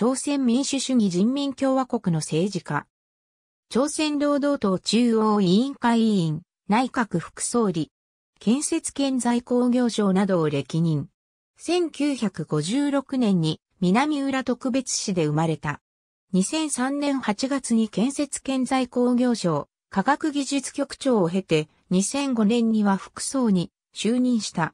朝鮮民主主義人民共和国の政治家。朝鮮労働党中央委員会委員、内閣副総理、建設建材工業省などを歴任。1956年に南浦特別市で生まれた。2003年8月に建設建材工業省、科学技術局長を経て、2005年には副総に就任した。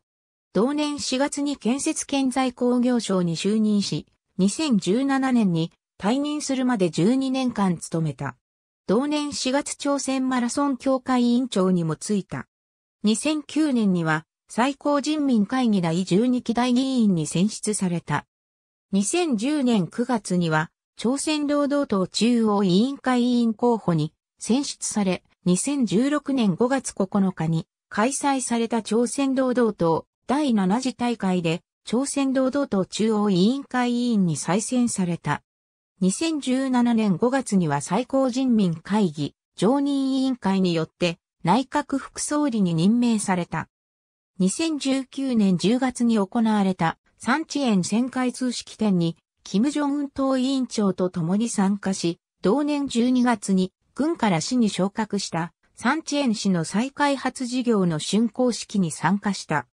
同年4月に建設建材工業省に就任し、2017年に退任するまで12年間務めた。同年4月朝鮮マラソン協会委員長にもついた。2009年には最高人民会議第12期大議員に選出された。2010年9月には朝鮮労働党中央委員会委員候補に選出され、2016年5月9日に開催された朝鮮労働党第7次大会で朝鮮労働党中央委員会委員に再選された。2017年5月には最高人民会議常任委員会によって内閣副総理に任命された。2019年10月に行われた三地園旋回通式典に、金正恩党委員長と共に参加し、同年12月に軍から市に昇格した三地園市の再開発事業の竣工式に参加した。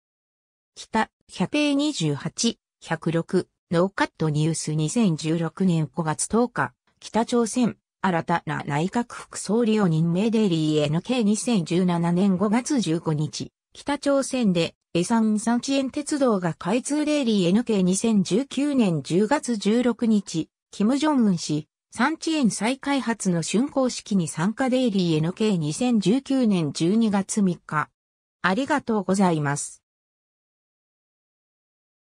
北、128、106、ノーカットニュース2016年5月10日、北朝鮮、新たな内閣副総理を任命デリー NK2017 年5月15日、北朝鮮で、エサンンチ地園鉄道が開通デリー NK2019 年10月16日、キム・ジョンウン氏、チ地園再開発の竣工式に参加デイリー NK2019 年12月3日。ありがとうございます。